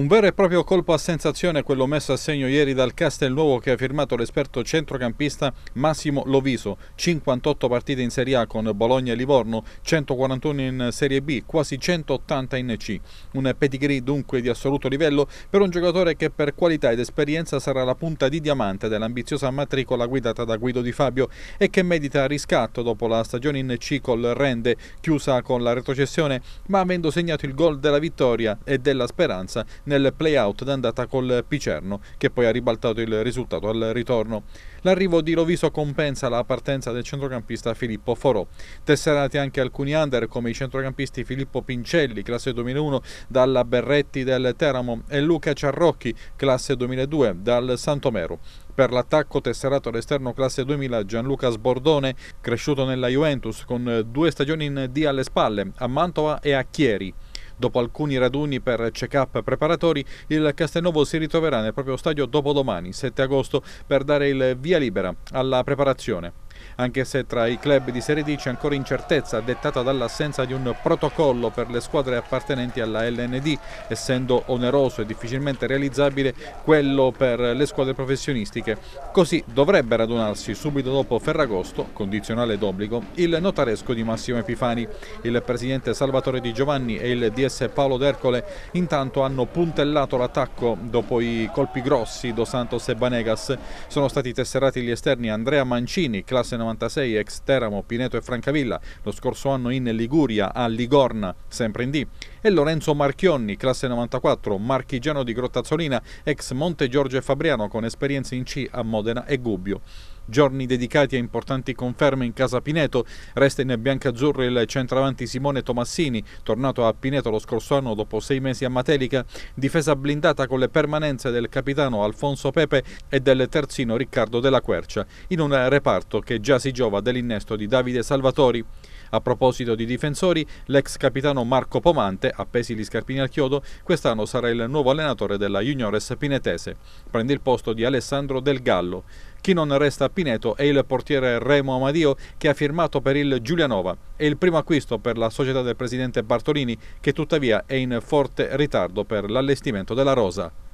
Un vero e proprio colpo a sensazione quello messo a segno ieri dal Castelnuovo che ha firmato l'esperto centrocampista Massimo Loviso. 58 partite in Serie A con Bologna e Livorno, 141 in Serie B, quasi 180 in C. Un pedigree dunque di assoluto livello per un giocatore che per qualità ed esperienza sarà la punta di diamante dell'ambiziosa matricola guidata da Guido Di Fabio e che medita riscatto dopo la stagione in C col Rende, chiusa con la retrocessione ma avendo segnato il gol della vittoria e della speranza nel play-out d'andata col Picerno, che poi ha ribaltato il risultato al ritorno. L'arrivo di Roviso compensa la partenza del centrocampista Filippo Forò. Tesserati anche alcuni under come i centrocampisti Filippo Pincelli, classe 2001, dalla Berretti del Teramo e Luca Ciarrocchi, classe 2002, dal Santomero. Per l'attacco tesserato all'esterno classe 2000 Gianluca Sbordone, cresciuto nella Juventus con due stagioni in D alle spalle, a Mantova e a Chieri. Dopo alcuni raduni per check-up preparatori, il Castelnuovo si ritroverà nel proprio stadio dopodomani, 7 agosto, per dare il via libera alla preparazione anche se tra i club di Serie D c'è ancora incertezza dettata dall'assenza di un protocollo per le squadre appartenenti alla LND, essendo oneroso e difficilmente realizzabile quello per le squadre professionistiche. Così dovrebbe radunarsi subito dopo Ferragosto, condizionale d'obbligo, il notaresco di Massimo Epifani. Il presidente Salvatore Di Giovanni e il DS Paolo D'Ercole intanto hanno puntellato l'attacco dopo i colpi grossi Dos Santos e Banegas. Sono stati tesserati gli esterni Andrea Mancini, classe classe 96 ex Teramo, Pineto e Francavilla, lo scorso anno in Liguria a Ligorna, sempre in D, e Lorenzo Marchionni, classe 94, marchigiano di Grottazzolina, ex Monte Giorgio e Fabriano con esperienze in C a Modena e Gubbio giorni dedicati a importanti conferme in casa Pineto, resta in biancazzurro il centravanti Simone Tomassini, tornato a Pineto lo scorso anno dopo sei mesi a Matelica, difesa blindata con le permanenze del capitano Alfonso Pepe e del terzino Riccardo Della Quercia, in un reparto che già si giova dell'innesto di Davide Salvatori. A proposito di difensori, l'ex capitano Marco Pomante, appesi gli scarpini al chiodo, quest'anno sarà il nuovo allenatore della Juniores Pinetese. Prende il posto di Alessandro Del Gallo. Chi non resta a Pineto è il portiere Remo Amadio che ha firmato per il Giulianova. È il primo acquisto per la società del presidente Bartolini che tuttavia è in forte ritardo per l'allestimento della rosa.